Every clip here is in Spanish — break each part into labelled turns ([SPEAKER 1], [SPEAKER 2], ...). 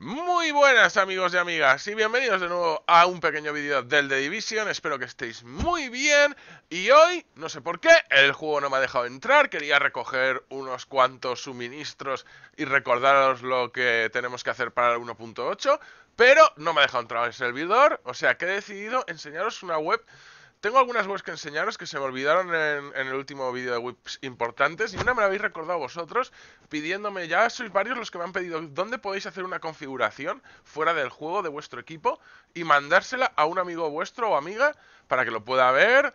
[SPEAKER 1] Muy buenas amigos y amigas y bienvenidos de nuevo a un pequeño vídeo del The Division, espero que estéis muy bien y hoy, no sé por qué, el juego no me ha dejado entrar, quería recoger unos cuantos suministros y recordaros lo que tenemos que hacer para el 1.8, pero no me ha dejado entrar el servidor, o sea que he decidido enseñaros una web tengo algunas webs que enseñaros que se me olvidaron en, el último vídeo de webs importantes y una me la habéis recordado vosotros pidiéndome, ya sois varios los que me han pedido dónde podéis hacer una configuración fuera del juego de vuestro equipo y mandársela a un amigo vuestro o amiga para que lo pueda ver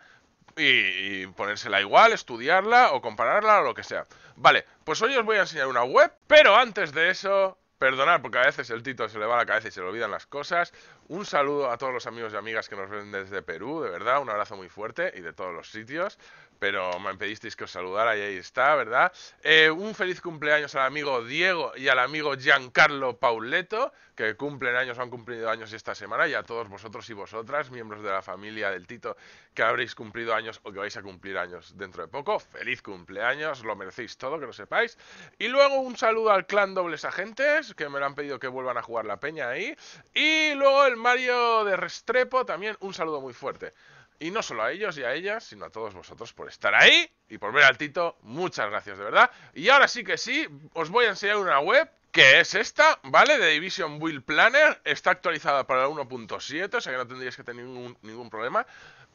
[SPEAKER 1] y, y ponérsela igual, estudiarla o compararla o lo que sea. Vale, pues hoy os voy a enseñar una web, pero antes de eso Perdonar porque a veces el Tito se le va la cabeza y se le olvidan las cosas. Un saludo a todos los amigos y amigas que nos ven desde Perú, de verdad, un abrazo muy fuerte y de todos los sitios pero me pedisteis que os saludara y ahí está, ¿verdad? Eh, un feliz cumpleaños al amigo Diego y al amigo Giancarlo Pauleto, que cumplen años han cumplido años esta semana, y a todos vosotros y vosotras, miembros de la familia del Tito, que habréis cumplido años o que vais a cumplir años dentro de poco. Feliz cumpleaños, lo merecéis todo, que lo sepáis. Y luego un saludo al clan Dobles Agentes, que me lo han pedido que vuelvan a jugar la peña ahí. Y luego el Mario de Restrepo, también un saludo muy fuerte. Y no solo a ellos y a ellas, sino a todos vosotros por estar ahí y por ver al Tito. Muchas gracias, de verdad. Y ahora sí que sí, os voy a enseñar una web que es esta, ¿vale? De Division Build Planner. Está actualizada para la 1.7, o sea que no tendríais que tener ningún, problema.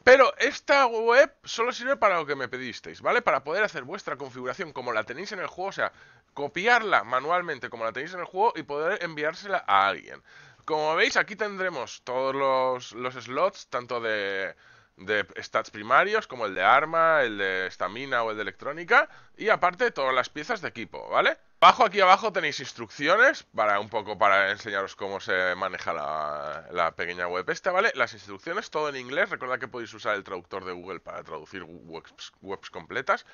[SPEAKER 1] Pero esta web solo sirve para lo que me pedisteis, ¿vale? Para poder hacer vuestra configuración como la tenéis en el juego, o sea, copiarla manualmente como la tenéis en el juego y poder enviársela a alguien. Como veis, aquí tendremos todos los slots, tanto de de stats primarios como el de arma, el de estamina o el de electrónica y aparte todas las piezas de equipo, ¿vale? Bajo aquí abajo tenéis instrucciones para un poco para enseñaros cómo se maneja la, pequeña web esta, ¿vale? Las instrucciones, todo en inglés, recordad que podéis usar el traductor de Google para traducir webs, webs completas.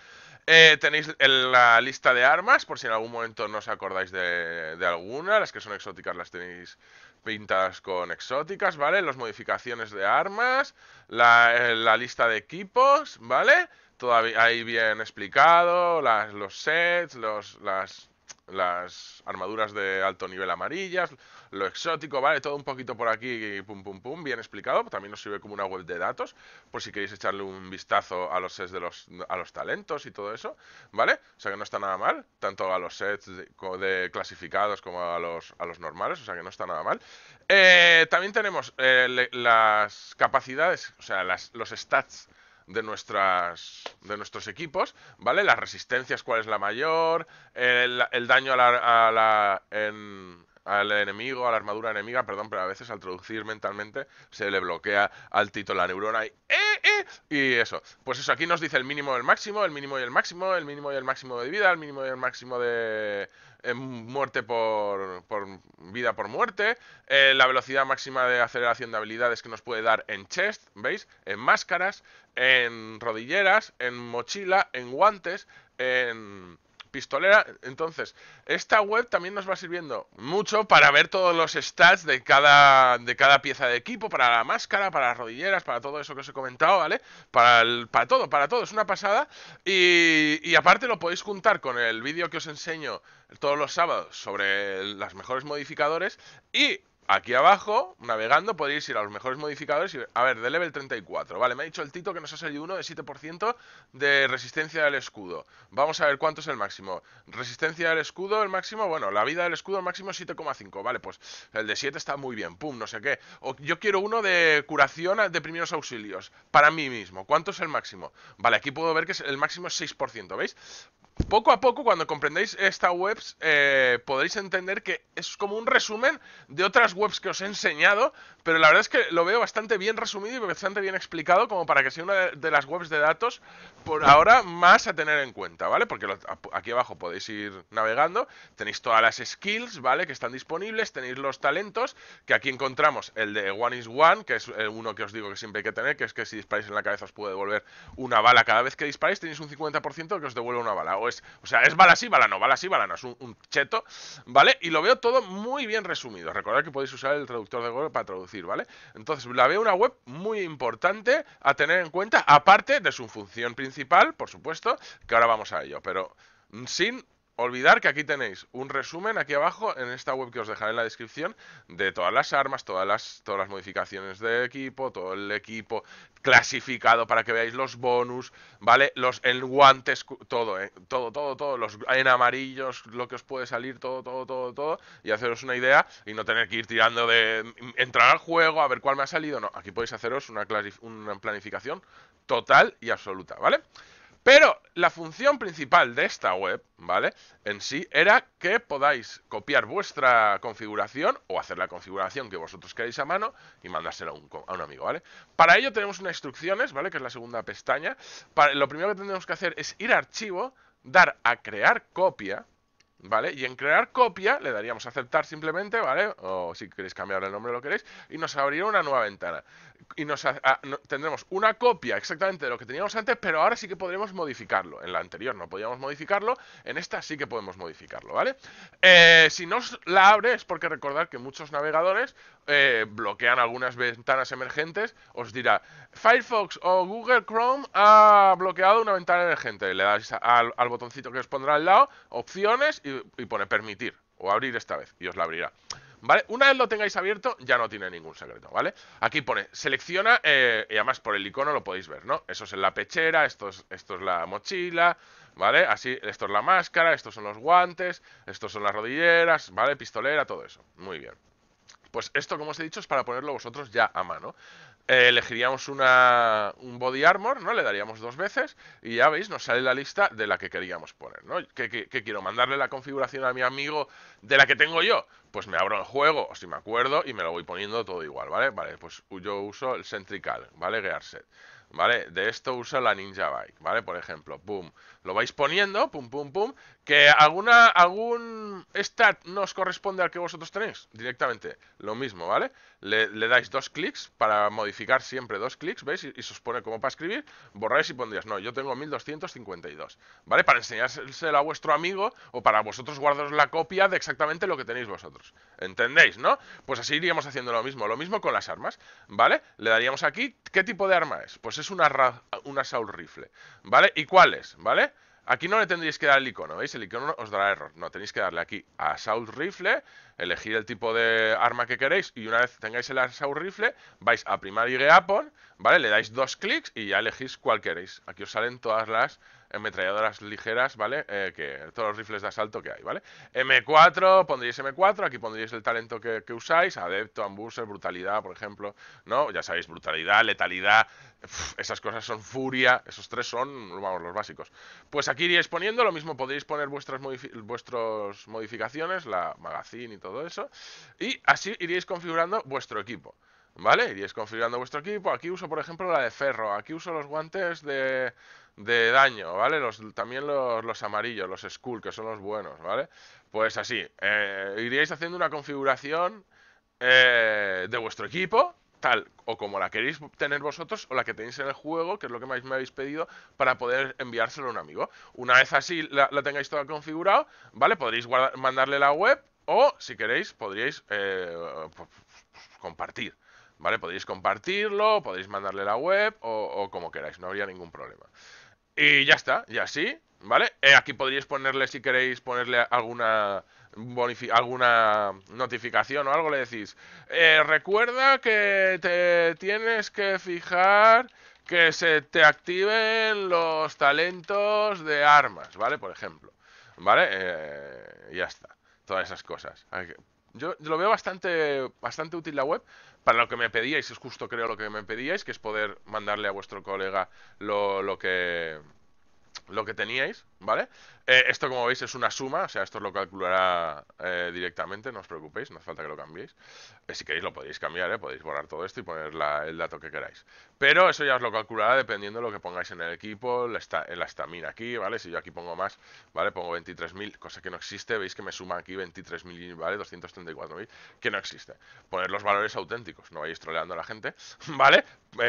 [SPEAKER 1] Eh, tenéis la lista de armas, por si en algún momento no os acordáis de, de alguna, las que son exóticas las tenéis pintas con exóticas, ¿vale? Las modificaciones de armas, eh, la, lista de equipos, ¿vale? Todavía ahí bien explicado, las, los sets, los, las las armaduras de alto nivel amarillas, lo exótico, ¿vale? Todo un poquito por aquí, pum, pum, pum, bien explicado. También nos sirve como una web de datos, por si queréis echarle un vistazo a los sets de los, a los talentos y todo eso, ¿vale? O sea que no está nada mal, tanto a los sets de, clasificados como a los, a los normales, o sea que no está nada mal. Eh, también tenemos eh, las capacidades, o sea, las, los stats de, nuestras, de nuestros equipos, ¿vale? Las resistencias, cuál es la mayor, el, daño a la, en, al enemigo, a la armadura enemiga, perdón, pero a veces al traducir mentalmente se le bloquea al Tito la neurona y... Y eso. Pues eso, aquí nos dice el mínimo y el máximo, el mínimo y el máximo, el mínimo y el máximo de vida, el mínimo y el máximo de muerte por vida por muerte, eh, la velocidad máxima de aceleración de habilidades que nos puede dar en chest, ¿veis? En máscaras, en rodilleras, en mochila, en guantes, en pistolera. Entonces, esta web también nos va sirviendo mucho para ver todos los stats de cada, de cada pieza de equipo, para la máscara, para las rodilleras, para todo eso que os he comentado, ¿vale? Para, el, para todo, para todo, es una pasada. Y, y aparte lo podéis juntar con el vídeo que os enseño todos los sábados sobre las mejores modificadores y Aquí abajo, navegando, podéis ir a los mejores modificadores y... A ver, de level 34. Vale, me ha dicho el Tito que nos ha salido uno de 7% de resistencia del escudo. Vamos a ver cuánto es el máximo. Resistencia del escudo, el máximo... Bueno, la vida del escudo, el máximo es 7,5. Vale, pues el de 7 está muy bien. Pum, no sé qué. yo quiero uno de curación de primeros auxilios. Para mí mismo. ¿Cuánto es el máximo? Vale, aquí puedo ver que el máximo es 6%, ¿veis? Poco a poco, cuando comprendéis esta web, eh, podréis entender que es como un resumen de otras webs que os he enseñado, pero la verdad es que lo veo bastante bien resumido y bastante bien explicado como para que sea una de las webs de datos por ahora más a tener en cuenta, ¿vale? Porque aquí abajo podéis ir navegando, tenéis todas las skills, ¿vale? Que están disponibles, tenéis los talentos, que aquí encontramos el de One is One, que es eh, uno que os digo que siempre hay que tener, que es que si disparáis en la cabeza os puede devolver una bala cada vez que disparáis, tenéis un 50% que os devuelve una bala o o sea, es bala sí, bala no, bala sí, bala no, es un, cheto, ¿vale? Y lo veo todo muy bien resumido. Recordad que podéis usar el traductor de Google para traducir, ¿vale? Entonces, la veo una web muy importante a tener en cuenta, aparte de su función principal, por supuesto, que ahora vamos a ello, pero mm, sin olvidar que aquí tenéis un resumen aquí abajo en esta web que os dejaré en la descripción de todas las armas, todas las, todas las modificaciones de equipo, todo el equipo clasificado para que veáis los bonus, ¿vale? Los en guantes, todo, ¿eh? todo, todo, todo, los en amarillos, lo que os puede salir, todo, todo, todo, todo, y haceros una idea y no tener que ir tirando de mm, entrar al juego a ver cuál me ha salido, no, aquí podéis haceros una, una planificación total y absoluta, ¿vale? Pero la función principal de esta web, ¿vale? En sí era que podáis copiar vuestra configuración o hacer la configuración que vosotros queráis a mano y mandársela a un, amigo, ¿vale? Para ello tenemos unas instrucciones, ¿vale? Que es la segunda pestaña. lo primero que tenemos que hacer es ir a archivo, dar a crear copia, ¿vale? Y en crear copia le daríamos aceptar simplemente, ¿vale? O si queréis cambiar el nombre lo queréis, y nos abrirá una nueva ventana. Y nos ah, tendremos una copia exactamente de lo que teníamos antes, pero ahora sí que podremos modificarlo. En la anterior no podíamos modificarlo, en esta sí que podemos modificarlo, ¿vale? Eh, si no la abre es porque recordad que muchos navegadores eh, bloquean algunas ventanas emergentes, os dirá Firefox o Google Chrome ha bloqueado una ventana emergente. Le dais al, al botoncito que os pondrá al lado, opciones y y, pone permitir o abrir esta vez y os la abrirá. ¿Vale? Una vez lo tengáis abierto, ya no tiene ningún secreto, ¿vale? Aquí pone, selecciona, eh, y además por el icono lo podéis ver, ¿no? Eso es en la pechera, esto es, esto es la mochila, ¿vale? Así, esto es la máscara, estos son los guantes, estos son las rodilleras, ¿vale? Pistolera, todo eso. Muy bien. Pues esto, como os he dicho, es para ponerlo vosotros ya a mano. Eh, elegiríamos un body armor, ¿no? Le daríamos dos veces y ya veis, nos sale la lista de la que queríamos poner, ¿no? qué quiero? ¿Mandarle la configuración a mi amigo de la que tengo yo? pues me abro el juego, o si me acuerdo, y me lo voy poniendo todo igual, ¿vale? Vale, pues yo uso el Centrical, ¿vale? Gearset. ¿Vale? De esto uso la Ninja Bike, ¿vale? Por ejemplo, pum. Lo vais poniendo, pum, pum, pum. Que alguna, algún stat no os corresponde al que vosotros tenéis. Directamente, lo mismo, ¿vale? Le, dais dos clics para modificar siempre dos clics, ¿veis? Y, y, se os pone como para escribir. Borráis y pondrías, no, yo tengo 1252, ¿vale? Para enseñárselo a vuestro amigo o para vosotros guardaros la copia de exactamente lo que tenéis vosotros. ¿Entendéis, no? Pues así iríamos haciendo lo mismo. Lo mismo con las armas, ¿vale? Le daríamos aquí, ¿qué tipo de arma es? Pues es una, una Saul Rifle, ¿vale? ¿Y cuál es? ¿Vale? Aquí no le tendréis que dar el icono, ¿veis? El icono os dará error. No, tenéis que darle aquí a Assault Rifle, elegir el tipo de arma que queréis y una vez tengáis el Assault Rifle, vais a Primary Weapon, ¿vale? Le dais dos clics y ya elegís cuál queréis. Aquí os salen todas las ametralladoras ligeras, ¿vale? Eh, que todos los rifles de asalto que hay, ¿vale? M4, pondréis M4, aquí pondríais el talento que, usáis, adepto, ambuser, brutalidad, por ejemplo, ¿no? Ya sabéis, brutalidad, letalidad, esas cosas son furia, esos tres son, vamos, los básicos. Pues aquí iríais poniendo, lo mismo podríais poner vuestras vuestros modificaciones, la magazine y todo eso, y así iríais configurando vuestro equipo. ¿Vale? Iríais configurando vuestro equipo. Aquí uso, por ejemplo, la de ferro. Aquí uso los guantes de, de daño, ¿vale? Los, también los, amarillos, los Skull, que son los buenos, ¿vale? Pues así, eh, iríais haciendo una configuración eh, de vuestro equipo, tal o como la queréis tener vosotros o la que tenéis en el juego, que es lo que más me habéis pedido, para poder enviárselo a un amigo. Una vez así la, tengáis toda configurado, ¿vale? Podréis mandarle la web o, si queréis, podríais eh, pues, pues, compartir. ¿Vale? Podréis compartirlo, podréis mandarle la web o, o como queráis, no habría ningún problema. Y ya está, y así, ¿vale? Eh, aquí podríais ponerle, si queréis, ponerle alguna alguna notificación o algo, le decís, eh, recuerda que te tienes que fijar que se te activen los talentos de armas, ¿vale? Por ejemplo, ¿vale? Eh, ya está, todas esas cosas. Yo, lo veo bastante, bastante útil la web para lo que me pedíais, es justo creo lo que me pedíais, que es poder mandarle a vuestro colega lo, lo que lo que teníais, ¿Vale? Eh, esto, como veis, es una suma, o sea, esto lo calculará eh, directamente, no os preocupéis, no hace falta que lo cambiéis. Eh, si queréis lo podéis cambiar, podéis borrar todo esto y poner el dato que queráis. Pero eso ya os lo calculará dependiendo de lo que pongáis en el equipo, la en la estamina aquí, ¿vale? Si yo aquí pongo más, ¿vale? Pongo 23.000, cosa que no existe, veis que me suma aquí 23.000, ¿vale? 234.000, que no existe. Poner los valores auténticos, no vais troleando a la gente, ¿vale?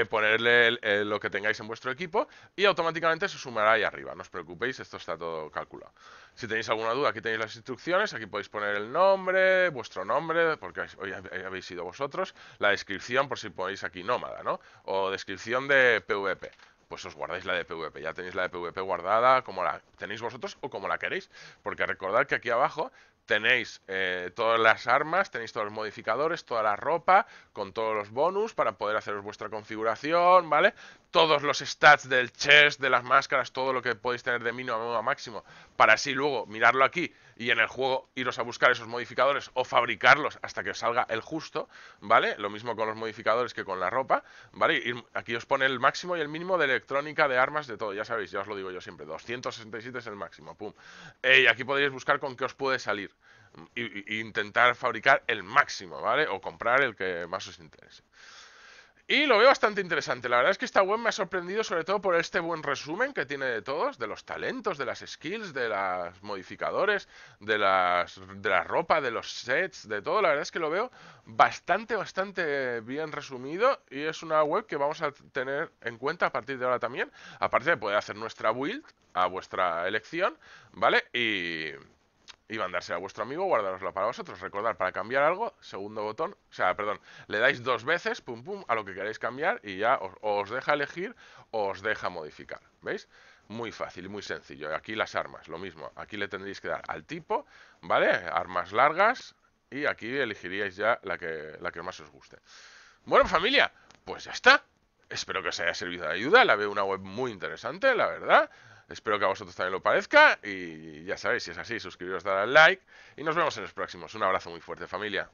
[SPEAKER 1] ponerle lo que tengáis en vuestro equipo y automáticamente se sumará ahí arriba, no os preocupéis, esto está todo calculado. Si tenéis alguna duda, aquí tenéis las instrucciones, aquí podéis poner el nombre, vuestro nombre, porque hoy habéis sido vosotros, la descripción por si ponéis aquí nómada, ¿no? O descripción de PvP. Pues os guardáis la de PvP, ya tenéis la de PvP guardada como la tenéis vosotros o como la queréis. Porque recordad que aquí abajo tenéis eh, todas las armas, tenéis todos los modificadores, toda la ropa, con todos los bonus para poder haceros vuestra configuración, ¿vale? Todos los stats del chest, de las máscaras, todo lo que podéis tener de mínimo a máximo, para así luego mirarlo aquí y en el juego iros a buscar esos modificadores o fabricarlos hasta que os salga el justo, ¿vale? Lo mismo con los modificadores que con la ropa, ¿vale? Y aquí os pone el máximo y el mínimo de electrónica, de armas, de todo, ya sabéis, ya os lo digo yo siempre, 267 es el máximo, pum. y aquí podéis buscar con qué os puede salir, y intentar fabricar el máximo, ¿vale? O comprar el que más os interese. Y lo veo bastante interesante. La verdad es que esta web me ha sorprendido sobre todo por este buen resumen que tiene de todos, de los talentos, de las skills, de los modificadores, de, las, de la ropa, de los sets, de todo. La verdad es que lo veo bastante, bastante bien resumido y es una web que vamos a tener en cuenta a partir de ahora también. Aparte de poder hacer nuestra build a vuestra elección, ¿vale? Y y mandársela a vuestro amigo, guardárosla para vosotros. Recordad, para cambiar algo, segundo botón, o sea, perdón, le dais dos veces, pum pum, a lo que queráis cambiar y ya os, deja elegir o os deja modificar. ¿Veis? Muy fácil muy sencillo. Aquí las armas, lo mismo. Aquí le tendréis que dar al tipo, ¿vale? Armas largas y aquí elegiríais ya la que, la que más os guste. Bueno, familia, pues ya está. Espero que os haya servido de ayuda. La veo una web muy interesante, la verdad. Espero que a vosotros también lo parezca y ya sabéis, si es así, suscribiros, dar al like y nos vemos en los próximos. Un abrazo muy fuerte familia.